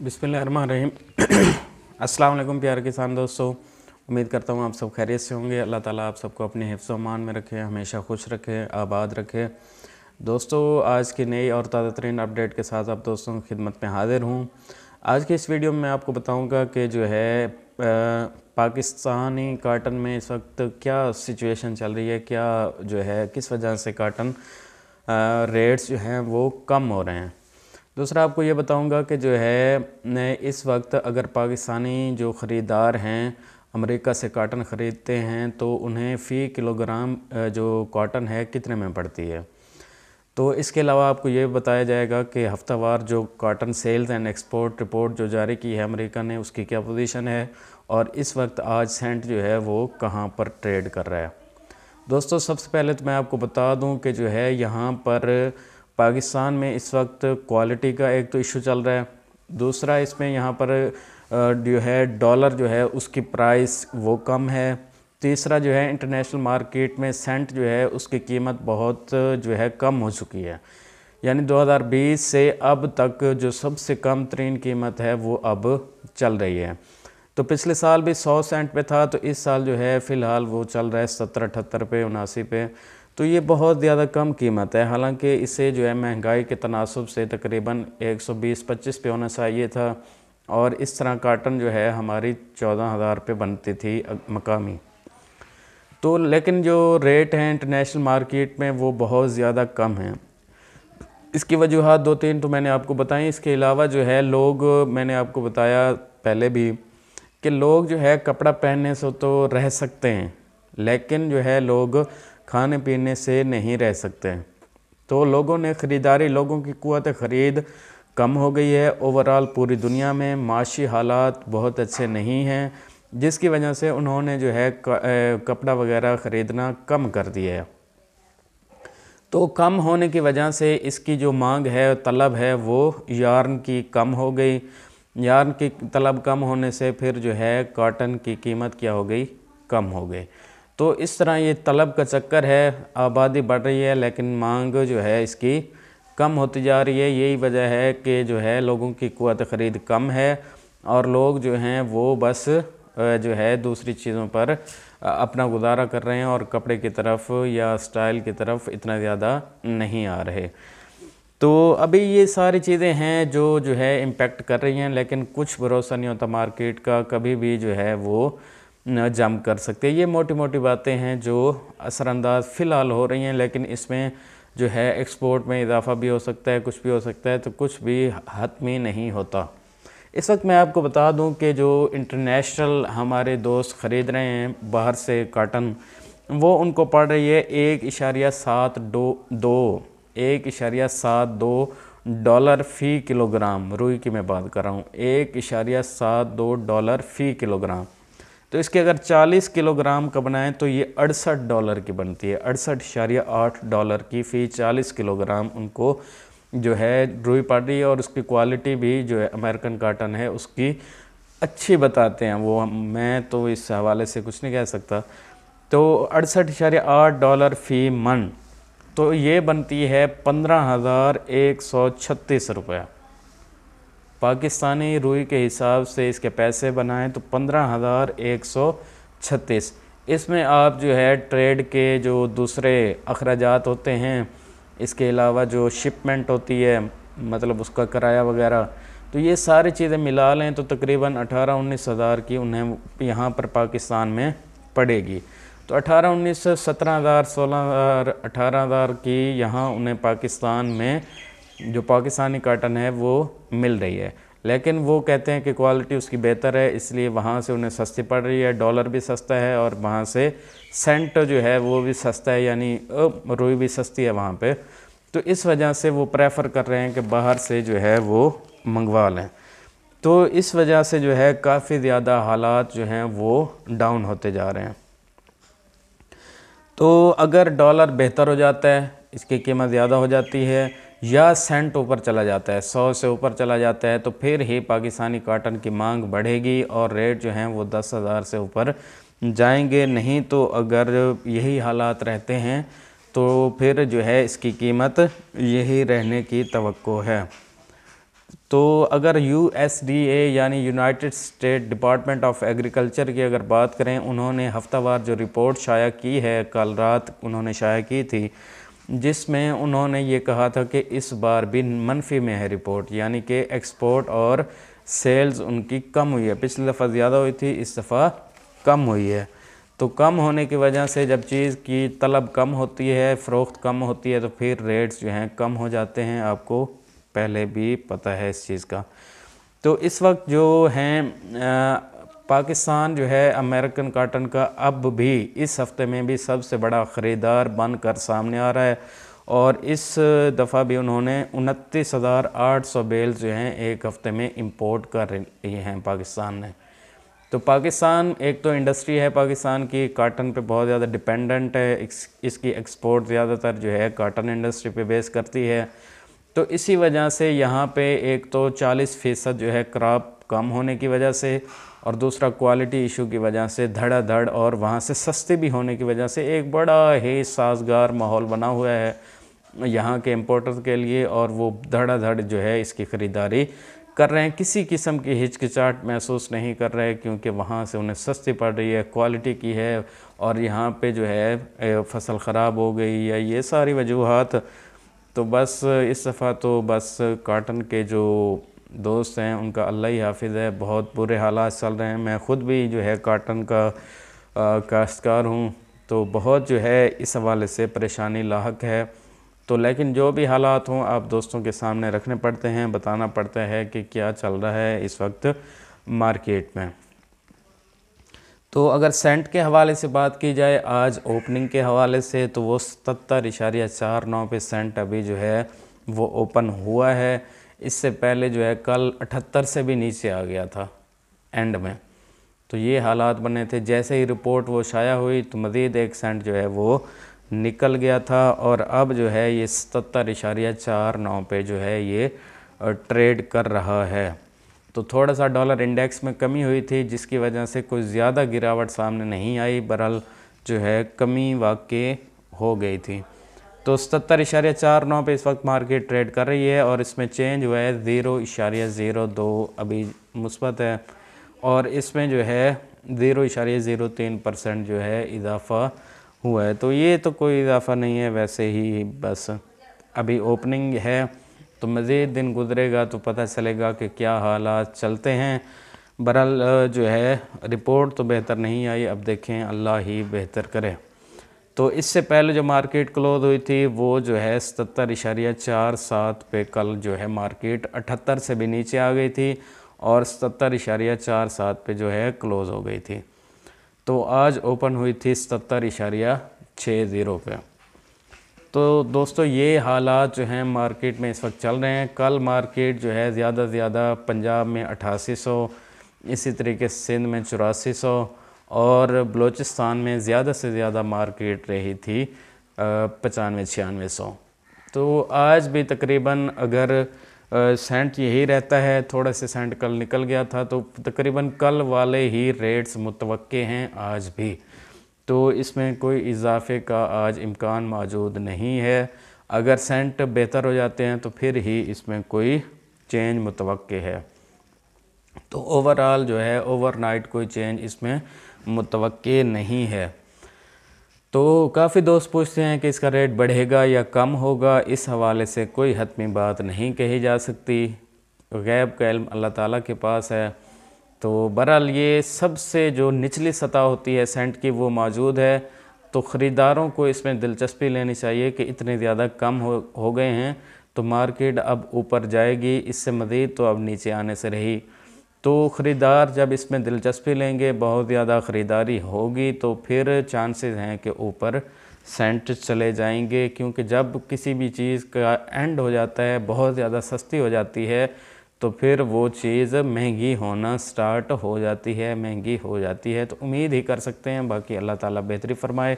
बिस्मिल्लाम अस्सलाम वालेकुम प्यार किसान दोस्तों उम्मीद करता हूँ आप सब खैरियत से होंगे अल्लाह ताला आप सबको अपने हिफ्स मान में रखे हमेशा खुश रखे आबाद रखे दोस्तों आज की नई और ताज़ा तरीन अपडेट के साथ आप दोस्तों की खिदमत में हाजिर हूँ आज के इस वीडियो में मैं आपको बताऊँगा कि जो है पाकिस्तानी काटन में इस वक्त क्या सिचुएशन चल रही है क्या जो है किस वजह से काटन रेट्स जो हैं वो कम हो रहे हैं दूसरा आपको ये बताऊंगा कि जो है इस वक्त अगर पाकिस्तानी जो ख़रीदार हैं अमेरिका से काटन ख़रीदते हैं तो उन्हें फ़ी किलोग्राम जो काटन है कितने में पड़ती है तो इसके अलावा आपको ये बताया जाएगा कि हफ्तावार जो cotton sales and export report जो जारी की है अमेरिका ने उसकी क्या पोजीशन है और इस वक्त आज सेंट जो है वो कहाँ पर ट्रेड कर रहा है दोस्तों सबसे पहले तो मैं आपको बता दूँ कि जो है यहाँ पर पाकिस्तान में इस वक्त क्वालिटी का एक तो इशू चल रहा है दूसरा इसमें यहाँ पर जो है डॉलर जो है उसकी प्राइस वो कम है तीसरा जो है इंटरनेशनल मार्केट में सेंट जो है उसकी कीमत बहुत जो है कम हो चुकी है यानी 2020 से अब तक जो सबसे कम तरीन कीमत है वो अब चल रही है तो पिछले साल भी 100 सेंट पे था तो इस साल जो है फ़िलहाल वो चल रहा है सत्तर अठहत्तर पे उनासी पे तो ये बहुत ज़्यादा कम कीमत है हालांकि इसे जो है महंगाई के तनासब से तकरीबन 120-25 पे होना चाहिए था और इस तरह काटन जो है हमारी चौदह हज़ार पे बनती थी मकामी तो लेकिन जो रेट हैं इंटरनेशनल मार्केट में वो बहुत ज़्यादा कम हैं इसकी वजूहत दो तीन तो मैंने आपको बताई इसके अलावा जो है लोग मैंने आपको बताया पहले भी कि लोग जो है कपड़ा पहनने से तो रह सकते हैं लेकिन जो है लोग खाने पीने से नहीं रह सकते तो लोगों ने ख़रीदारी लोगों की कुत ख़रीद कम हो गई है ओवरऑल पूरी दुनिया में माशी हालात बहुत अच्छे नहीं हैं जिसकी वजह से उन्होंने जो है कपड़ा वगैरह ख़रीदना कम कर दिया है तो कम होने की वजह से इसकी जो मांग है तलब है वो यार्न की कम हो गई यार्न की तलब कम होने से फिर जो है कॉटन की कीमत क्या हो गई कम हो गई तो इस तरह ये तलब का चक्कर है आबादी बढ़ रही है लेकिन मांग जो है इसकी कम होती जा रही है यही वजह है कि जो है लोगों की कुत ख़रीद कम है और लोग जो हैं वो बस जो है दूसरी चीज़ों पर अपना गुजारा कर रहे हैं और कपड़े की तरफ या स्टाइल की तरफ इतना ज़्यादा नहीं आ रहे तो अभी ये सारी चीज़ें हैं जो जो है इम्पेक्ट कर रही हैं लेकिन कुछ भरोसा नहीं होता मार्केट का कभी भी जो है वो जम कर सकते हैं ये मोटी मोटी बातें हैं जो असरानंदाज फ़िलहाल हो रही हैं लेकिन इसमें जो है एक्सपोर्ट में इजाफा भी हो सकता है कुछ भी हो सकता है तो कुछ भी हतमी नहीं होता इस वक्त मैं आपको बता दूं कि जो इंटरनेशनल हमारे दोस्त ख़रीद रहे हैं बाहर से काटन वो उनको पड़ रही है एक इशारिया सात दो दो एक इशारिया सात दो डॉलर फ़ी किलोग्राम रुई की मैं बात कर रहा हूँ एक इशारिया सात दो डॉलर फ़ी किलोग्राम तो इसके अगर 40 किलोग्राम का बनाएं तो ये अड़सठ डॉलर की बनती है अड़सठ इशारिया आठ डॉलर की फ़ी 40 किलोग्राम उनको जो है ड्रूई पार्टी और उसकी क्वालिटी भी जो है अमेरिकन काटन है उसकी अच्छी बताते हैं वो मैं तो इस हवाले से कुछ नहीं कह सकता तो अड़सठ इशारिया आठ डॉलर फ़ी मन तो ये बनती है पंद्रह हज़ार एक सौ छत्तीस रुपया पाकिस्तानी रुई के हिसाब से इसके पैसे बनाएं तो पंद्रह हज़ार एक सौ छत्तीस इसमें आप जो है ट्रेड के जो दूसरे अखराज होते हैं इसके अलावा जो शिपमेंट होती है मतलब उसका किराया वगैरह तो ये सारी चीज़ें मिला लें तो तकरीबन अठारह उन्नीस हज़ार की उन्हें यहाँ पर पाकिस्तान में पड़ेगी तो अठारह उन्नीस सत्रह हज़ार सोलह हज़ार अठारह हज़ार की यहाँ उन्हें पाकिस्तान में जो पाकिस्तानी काटन है वो मिल रही है लेकिन वो कहते हैं कि क्वालिटी उसकी बेहतर है इसलिए वहाँ से उन्हें सस्ती पड़ रही है डॉलर भी सस्ता है और वहाँ से सेंट जो है वो भी सस्ता है यानी रुई भी सस्ती है वहाँ पे तो इस वजह से वो प्रेफर कर रहे हैं कि बाहर से जो है वो मंगवा लें तो इस वजह से जो है काफ़ी ज़्यादा हालात जो हैं वो डाउन होते जा रहे हैं तो अगर डॉलर बेहतर हो जाता है इसकी कीमत ज़्यादा हो जाती है या सेंट ऊपर चला जाता है सौ से ऊपर चला जाता है तो फिर ही पाकिस्तानी काटन की मांग बढ़ेगी और रेट जो हैं वो दस हज़ार से ऊपर जाएंगे नहीं तो अगर यही हालात रहते हैं तो फिर जो है इसकी कीमत यही रहने की तो है तो अगर यू एस डी ए यानी United State Department of Agriculture की अगर बात करें उन्होंने हफ्तावार जो रिपोर्ट शाया की है कल रात उन्होंने शाया की थी जिसमें उन्होंने ये कहा था कि इस बार भी मनफी में है रिपोर्ट यानी कि एक्सपोर्ट और सेल्स उनकी कम हुई है पिछली दफ़ा ज़्यादा हुई थी इस दफ़ा कम हुई है तो कम होने की वजह से जब चीज़ की तलब कम होती है फ़रोख्त कम होती है तो फिर रेट्स जो हैं कम हो जाते हैं आपको पहले भी पता है इस चीज़ का तो इस वक्त जो हैं पाकिस्तान जो है अमेरिकन काटन का अब भी इस हफ्ते में भी सबसे बड़ा ख़रीदार बनकर सामने आ रहा है और इस दफ़ा भी उन्होंने उनतीस हज़ार आठ सौ बेल्स जो हैं एक हफ़्ते में इंपोर्ट कर रही हैं पाकिस्तान ने तो पाकिस्तान एक तो इंडस्ट्री है पाकिस्तान की काटन पे बहुत ज़्यादा डिपेंडेंट है इसकी एक्सपोर्ट ज़्यादातर जो है काटन इंडस्ट्री पे बेस करती है तो इसी वजह से यहाँ पे एक तो 40 फ़ीसद जो है क्रॉप कम होने की वजह से और दूसरा क्वालिटी इशू की वजह से धड़ाधड़ और वहाँ से सस्ते भी होने की वजह से एक बड़ा ही साजगार माहौल बना हुआ है यहाँ के इम्पोर्टर के लिए और वो धड़ाधड़ जो है इसकी ख़रीदारी कर रहे हैं किसी किस्म की हिचकिचाहट महसूस नहीं कर रहे क्योंकि वहाँ से उन्हें सस्ती पड़ रही है क्वालिटी की है और यहाँ पे जो है फसल ख़राब हो गई या ये सारी वजूहत तो बस इस दफ़ा तो बस काटन के जो दोस्त हैं उनका अल्लाह ही हाफिज़ है बहुत बुरे हालात चल रहे हैं मैं ख़ुद भी जो है काटन का काश्तकार हूँ तो बहुत जो है इस हवाले से परेशानी लाक है तो लेकिन जो भी हालात हों आप दोस्तों के सामने रखने पड़ते हैं बताना पड़ता है कि क्या चल रहा है इस वक्त मार्केट में तो अगर सेंट के हवाले से बात की जाए आज ओपनिंग के हवाले से तो वो सतर इशारिया चार नौ पे सेंट अभी जो है वो ओपन हुआ है इससे पहले जो है कल अठहत्तर से भी नीचे आ गया था एंड में तो ये हालात बने थे जैसे ही रिपोर्ट वो शाया हुई तो मज़ीद एक सेंट जो है वो निकल गया था और अब जो है ये सतर इशारिया चार नौ पे जो है ये ट्रेड कर रहा है तो थोड़ा सा डॉलर इंडेक्स में कमी हुई थी जिसकी वजह से कोई ज़्यादा गिरावट सामने नहीं आई बहरहाल जो है कमी वाक़ हो गई थी तो सत्तर इशारे चार नौ पर इस वक्त मार्केट ट्रेड कर रही है और इसमें चेंज हुआ है ज़ीरो इशारे ज़ीरो दो अभी मुस्बत है और इसमें जो है ज़ीरो इशारे ज़ीरो तीन परसेंट जो है इजाफ़ा हुआ है तो ये तो कोई इजाफ़ा नहीं है वैसे ही बस अभी ओपनिंग है तो मज़ीद दिन गुजरेगा तो पता चलेगा कि क्या हालात चलते हैं बहरहाल जो है रिपोर्ट तो बेहतर नहीं आई अब देखें अल्लाह ही बेहतर करें तो इससे पहले जो मार्केट क्लोज हुई थी वो जो है सतर इशारिया चार सात पे कल जो है मार्केट अठहत्तर से भी नीचे आ गई थी और सतर इशारिया चार सात पे जो है क्लोज़ हो गई थी तो आज ओपन हुई थी सतर इशारिया छः ज़ीरो पे तो दोस्तों ये हालात जो हैं मार्केट में इस वक्त चल रहे हैं कल मार्केट जो है ज़्यादा से ज़्यादा पंजाब में अट्ठासी सौ इसी तरीके सिंध में चौरासी सौ और बलूचिस्तान में ज़्यादा से ज़्यादा मार्केट रही थी पचानवे छियानवे सौ तो आज भी तकरीबन अगर सेंट यही रहता है थोड़ा से सेंट कल निकल गया था तो तकरीबन कल वाले ही रेट्स मुतव हैं आज भी तो इसमें कोई इजाफे का आज इम्कान मौजूद नहीं है अगर सेंट बेहतर हो जाते हैं तो फिर ही इसमें कोई चेंज मुतव है तो ओवरऑल जो है ओवरनाइट कोई चेंज इसमें मुतव नहीं है तो काफ़ी दोस्त पूछते हैं कि इसका रेट बढ़ेगा या कम होगा इस हवाले से कोई हतमी बात नहीं कही जा सकती गैब का इल्म अल्लाह ताला के पास है तो बहरहाल ये सबसे जो निचली सतह होती है सेंट की वो मौजूद है तो ख़रीदारों को इसमें दिलचस्पी लेनी चाहिए कि इतने ज़्यादा कम हो हो गए हैं तो मार्केट अब ऊपर जाएगी इससे मज़ीद तो अब नीचे आने से रही तो ख़रीदार जब इसमें दिलचस्पी लेंगे बहुत ज़्यादा ख़रीदारी होगी तो फिर चांसेस हैं कि ऊपर सेंट चले जाएंगे क्योंकि जब किसी भी चीज़ का एंड हो जाता है बहुत ज़्यादा सस्ती हो जाती है तो फिर वो चीज़ महंगी होना स्टार्ट हो जाती है महंगी हो जाती है तो उम्मीद ही कर सकते हैं बाकी अल्लाह ताला बेहतरी फरमाए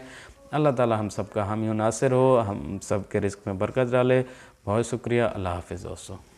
अल्लाह ताला हम सब का हामी नासिर हो हम सब के रिस्क में बरकत डाले बहुत शुक्रिया अल्लाह हाफिज़ दोस्तों